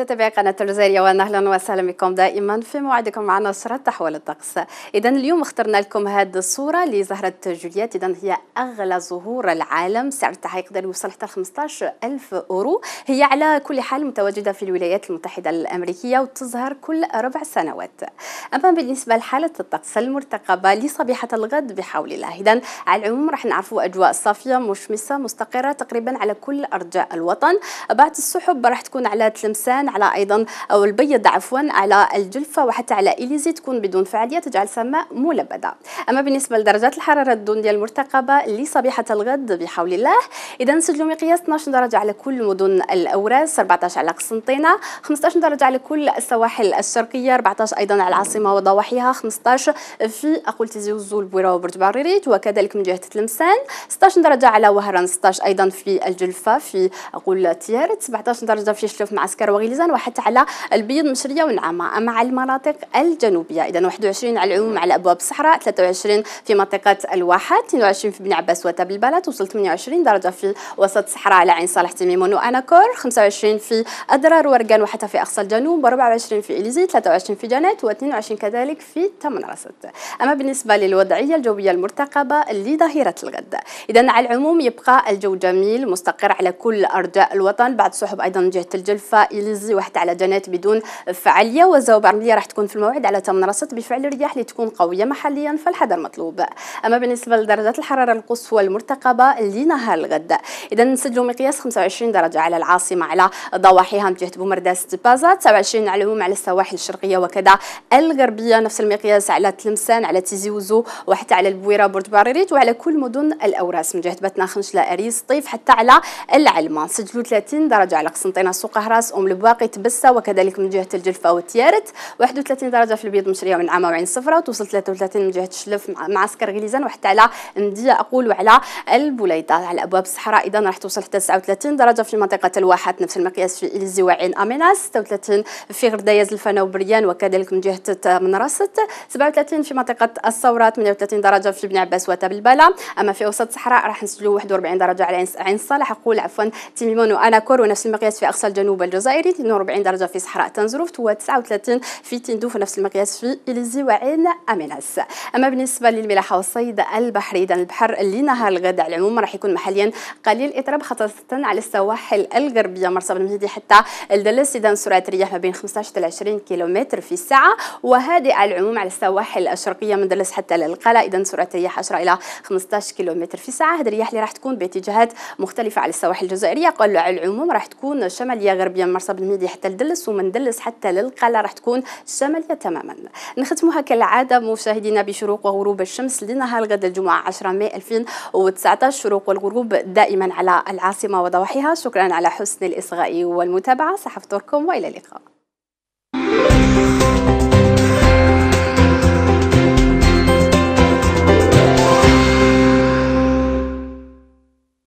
متابعي قناة الجزائرية ونهلا وسهلا بكم دائما في موعدكم مع نشرة تحول الطقس إذا اليوم اخترنا لكم هذه الصورة لزهرة جوليات إذا هي أغلى زهور العالم سعرها تاعها يقدر يوصل حتى 15 ألف أورو هي على كل حال متواجدة في الولايات المتحدة الأمريكية وتزهر كل ربع سنوات أما بالنسبة لحالة الطقس المرتقبة لصبيحة الغد بحول الله إذا على العموم راح نعرفوا أجواء صافية مشمسة مستقرة تقريبا على كل أرجاء الوطن بعض السحب راح تكون على تلمسان الان على ايضا او البيض عفوا على الجلفه وحتى على اليزي تكون بدون فعاليه تجعل سماء ملبده اما بالنسبه لدرجات الحراره الدنيا المرتقبه لصبيحه الغد بحول الله اذا نسجلوا مقياس 12 درجه على كل مدن الاوراس 14 على قسنطينه 15 درجه على كل السواحل الشرقيه 14 ايضا على العاصمه وضواحيها 15 في اقول تيزي وزول البويره وبرج بعريريت وكذلك من جهه تلمسان 16 درجه على وهران 16 ايضا في الجلفه في اقول تيارت 17 درجه في شلوف معسكر وغيلان ايضا وحتى على البيض مشريه ونعامه مع المناطق الجنوبيه اذا 21 على العموم على ابواب الصحراء 23 في منطقه الواحد 22 في بن عباس وتاب البلد وصل 28 درجه في وسط الصحراء على عين صالح تيميمون واناكور 25 في أدرار ورقان وحتى في اقصى الجنوب 24 في اليزي 23 في جنات و22 كذلك في تمن رصد اما بالنسبه للوضعيه الجويه المرتقبه لظهيره الغد اذا على العموم يبقى الجو جميل مستقر على كل ارجاء الوطن بعد سحب ايضا جهه الجلفه الى الانجليزي واحد على دونات بدون فعاليه والزوابع الرمليه راح تكون في الموعد على ثمن رصد بفعل الرياح اللي تكون قويه محليا فالحذر مطلوب اما بالنسبه لدرجات الحراره القصوى المرتقبه لنهار الغد اذا نسجلوا مقياس 25 درجه على العاصمه على ضواحيها من جهه بومرداس تبازا 29 على العموم على السواحل الشرقيه وكذا الغربيه نفس المقياس على تلمسان على تيزي وزو وحتى على البويره برج باريريت وعلى كل مدن الاوراس من جهه باتنا خنشله اريس طيف حتى على العلمه سجلوا 30 درجه على قسنطينه سوق هراس ام باقي تبسة وكذلك من جهة الجلفة والتيارت 31 درجة في البيض مشرية من عامة وعين صفرة وتوصل 33 من جهة الشلف معسكر غليزان وحتى على مدية أقول وعلى البوليطة على أبواب الصحراء إذا راح توصل حتى 39 درجة في منطقة الواحات نفس المقياس في إليزي وعين أميناس 36 في غردايز الفنا وبريان وكذلك من جهة من راست 37 في منطقة الثورة 38 درجة في بن عباس وتبلبلة أما في وسط الصحراء راح نسجلوا 41 درجة على عين صالح أقول عفوا تيميمون وأناكور ونفس المقياس في أقصى الجنوب الجزائري 42 درجه في صحراء تنزروف و39 في تندو في نفس المقياس في اليزي وعين اميناس اما بالنسبه للملاحه والصيد البحري اذا البحر لنهار الغد على العموم راح يكون محليا قليل الاضراب خاصه على السواحل الغربيه مرسى بن مهدي حتى الدلس اذا سرعه الرياح ما بين 15 ل 20 كيلومتر في الساعه وهذه على العموم على السواحل الشرقيه من دلس حتى للقلا اذا سرعه الرياح 10 الى 15 كيلومتر في الساعه هذه الرياح اللي راح تكون باتجاهات مختلفه على السواحل الجزائريه قالوا على العموم راح تكون شماليه غربيه مرسى بن المنودي حتى لدلس ومن دلس حتى للقلعه راح تكون شماليه تماما نختموها كالعاده مشاهدينا بشروق وغروب الشمس لنهار غد الجمعه 10 ماي 2019 شروق والغروب دائما على العاصمه وضواحيها شكرا على حسن الاصغاء والمتابعه صحفتكم والى اللقاء